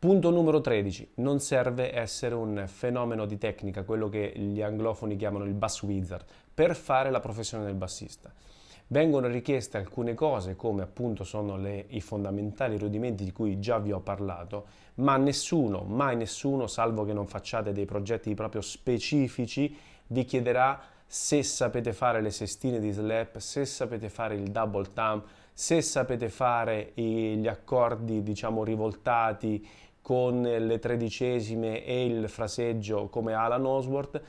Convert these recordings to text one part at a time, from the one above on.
Punto numero 13. Non serve essere un fenomeno di tecnica, quello che gli anglofoni chiamano il bass wizard, per fare la professione del bassista. Vengono richieste alcune cose, come appunto sono le, i fondamentali rudimenti di cui già vi ho parlato, ma nessuno, mai nessuno, salvo che non facciate dei progetti proprio specifici, vi chiederà se sapete fare le sestine di slap, se sapete fare il double thumb, se sapete fare gli accordi diciamo rivoltati con le tredicesime e il fraseggio come Alan Osworth,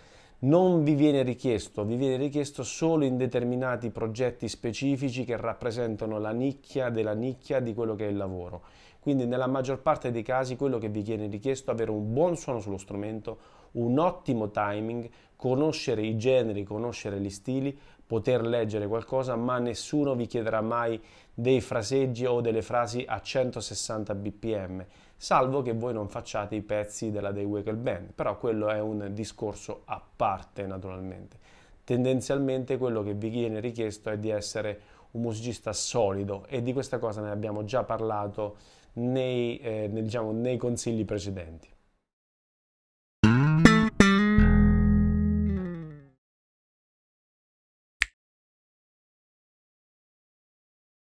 non vi viene richiesto, vi viene richiesto solo in determinati progetti specifici che rappresentano la nicchia della nicchia di quello che è il lavoro. Quindi nella maggior parte dei casi quello che vi viene richiesto è avere un buon suono sullo strumento, un ottimo timing, conoscere i generi, conoscere gli stili, poter leggere qualcosa, ma nessuno vi chiederà mai dei fraseggi o delle frasi a 160 bpm, salvo che voi non facciate i pezzi della Day Wakel Band, però quello è un discorso a parte naturalmente. Tendenzialmente quello che vi viene richiesto è di essere un musicista solido e di questa cosa ne abbiamo già parlato nei, eh, diciamo, nei consigli precedenti.